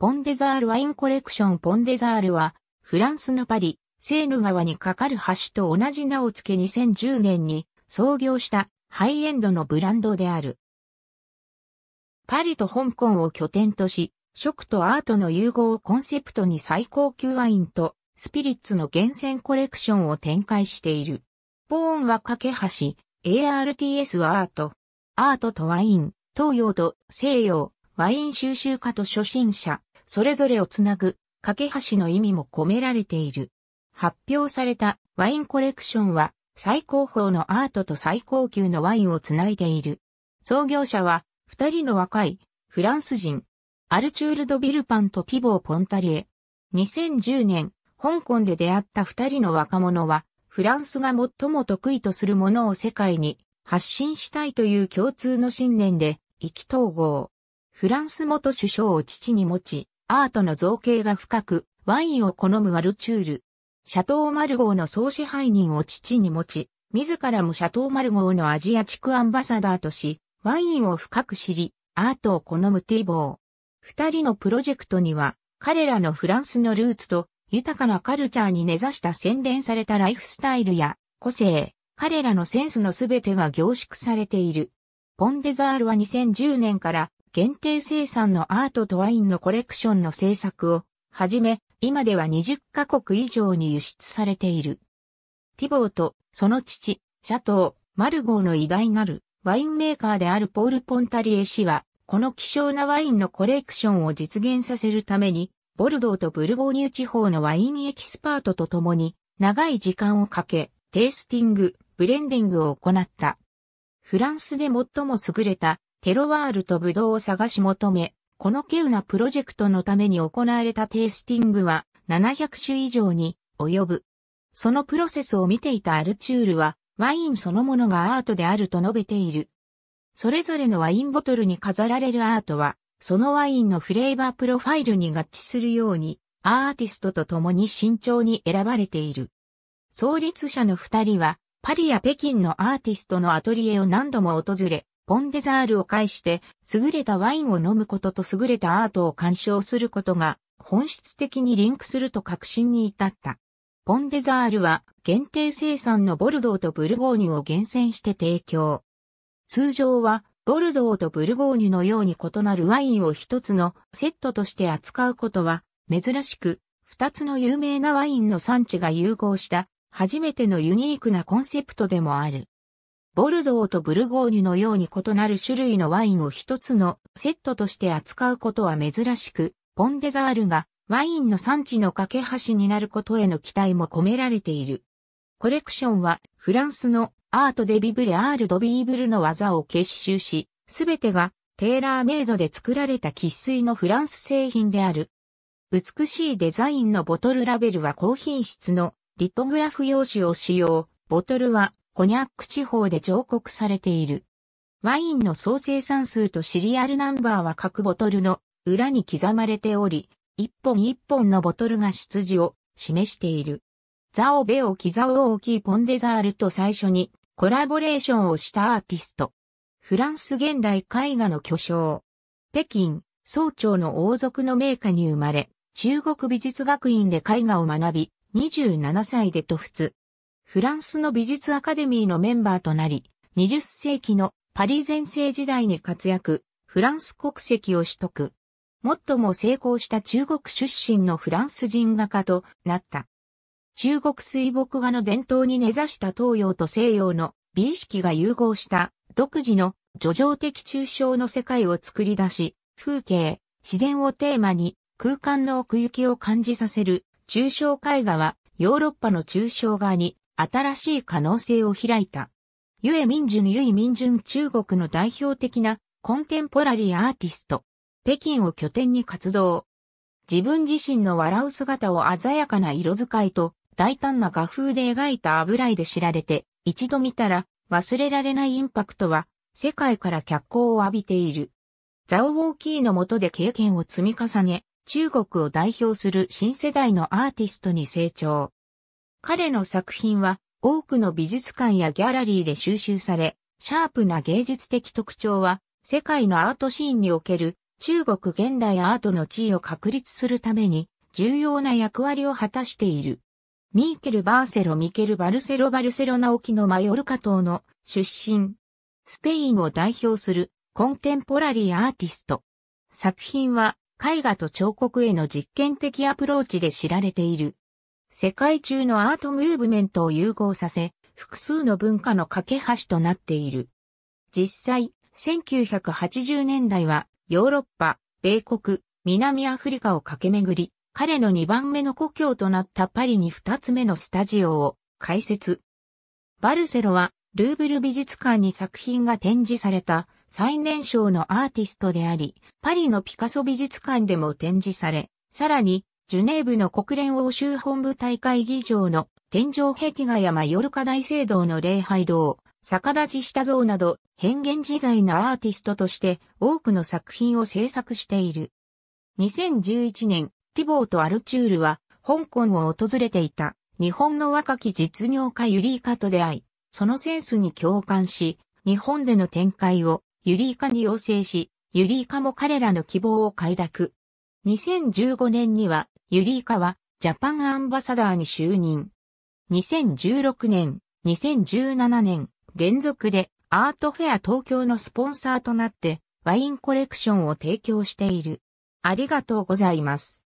ポンデザールワインコレクションポンデザールは、フランスのパリ、セーヌ川に架かる橋と同じ名を付け2010年に創業したハイエンドのブランドである。パリと香港を拠点とし、食とアートの融合をコンセプトに最高級ワインとスピリッツの厳選コレクションを展開している。ポーンは架け橋、ARTS はアート。アートとワイン、東洋と西洋、ワイン収集家と初心者、それぞれをつなぐ、架け橋の意味も込められている。発表されたワインコレクションは、最高峰のアートと最高級のワインをつないでいる。創業者は、二人の若い、フランス人、アルチュール・ド・ビルパンとティボー・ポンタリエ。2010年、香港で出会った二人の若者は、フランスが最も得意とするものを世界に発信したいという共通の信念で、意気投合。フランス元首相を父に持ち、アートの造形が深く、ワインを好むワルチュール。シャトーマルゴーの総支配人を父に持ち、自らもシャトーマルゴーのアジア地区アンバサダーとし、ワインを深く知り、アートを好むティーボー。二人のプロジェクトには、彼らのフランスのルーツと、豊かなカルチャーに根ざした洗練されたライフスタイルや個性、彼らのセンスのすべてが凝縮されている。ポンデザールは2010年から限定生産のアートとワインのコレクションの制作をはじめ、今では20カ国以上に輸出されている。ティボーとその父、シャトー、マルゴーの偉大なるワインメーカーであるポール・ポンタリエ氏は、この希少なワインのコレクションを実現させるために、ボルドーとブルゴーニュ地方のワインエキスパートと共に、長い時間をかけ、テイスティング、ブレンディングを行った。フランスで最も優れたテロワールとブドウを探し求め、この稀有なプロジェクトのために行われたテイスティングは700種以上に及ぶ。そのプロセスを見ていたアルチュールは、ワインそのものがアートであると述べている。それぞれのワインボトルに飾られるアートは、そのワインのフレーバープロファイルに合致するように、アーティストと共に慎重に選ばれている。創立者の二人は、パリや北京のアーティストのアトリエを何度も訪れ、ポンデザールを介して、優れたワインを飲むことと優れたアートを鑑賞することが、本質的にリンクすると確信に至った。ポンデザールは、限定生産のボルドーとブルゴーニュを厳選して提供。通常は、ボルドーとブルゴーニュのように異なるワインを一つのセットとして扱うことは、珍しく、二つの有名なワインの産地が融合した、初めてのユニークなコンセプトでもある。ボルドーとブルゴーニュのように異なる種類のワインを一つのセットとして扱うことは珍しく、ポンデザールがワインの産地の架け橋になることへの期待も込められている。コレクションはフランスのアートデビブレアールドビーブルの技を結集し、すべてがテーラーメイドで作られた喫水のフランス製品である。美しいデザインのボトルラベルは高品質のリトグラフ用紙を使用。ボトルはコニャック地方で上告されている。ワインの総生産数とシリアルナンバーは各ボトルの裏に刻まれており、一本一本のボトルが出自を示している。ザオベオキザオオキポンデザールと最初にコラボレーションをしたアーティスト。フランス現代絵画の巨匠。北京、総長の王族の名家に生まれ、中国美術学院で絵画を学び、27歳で突仏、フランスの美術アカデミーのメンバーとなり、20世紀のパリ前世時代に活躍、フランス国籍を取得。最も成功した中国出身のフランス人画家となった。中国水墨画の伝統に根ざした東洋と西洋の美意識が融合した独自の叙情的抽象の世界を作り出し、風景、自然をテーマに空間の奥行きを感じさせる抽象絵画はヨーロッパの抽象画に新しい可能性を開いた。ゆえ民順ゆい民順中国の代表的なコンテンポラリーアーティスト。北京を拠点に活動。自分自身の笑う姿を鮮やかな色使いと大胆な画風で描いた油絵で知られて、一度見たら忘れられないインパクトは世界から脚光を浴びている。ザオ・ウォーキーの下で経験を積み重ね、中国を代表する新世代のアーティストに成長。彼の作品は多くの美術館やギャラリーで収集され、シャープな芸術的特徴は世界のアートシーンにおける中国現代アートの地位を確立するために重要な役割を果たしている。ミーケル・バーセロ・ミケル・バルセロ・バルセロナ沖のマヨルカ島の出身。スペインを代表するコンテンポラリーアーティスト。作品は絵画と彫刻への実験的アプローチで知られている。世界中のアートムーブメントを融合させ、複数の文化の架け橋となっている。実際、1980年代はヨーロッパ、米国、南アフリカを駆け巡り、彼の2番目の故郷となったパリに2つ目のスタジオを開設。バルセロはルーブル美術館に作品が展示された最年少のアーティストであり、パリのピカソ美術館でも展示され、さらにジュネーブの国連欧州本部大会議場の天井壁画やマヨルカ大聖堂の礼拝堂、逆立ちした像など変幻自在なアーティストとして多くの作品を制作している。2011年、ティボーとアルチュールは香港を訪れていた日本の若き実業家ユリーカと出会い、そのセンスに共感し、日本での展開をユリーカに要請し、ユリーカも彼らの希望を快諾。2015年にはユリイカはジャパンアンバサダーに就任。2016年、2017年、連続でアートフェア東京のスポンサーとなってワインコレクションを提供している。ありがとうございます。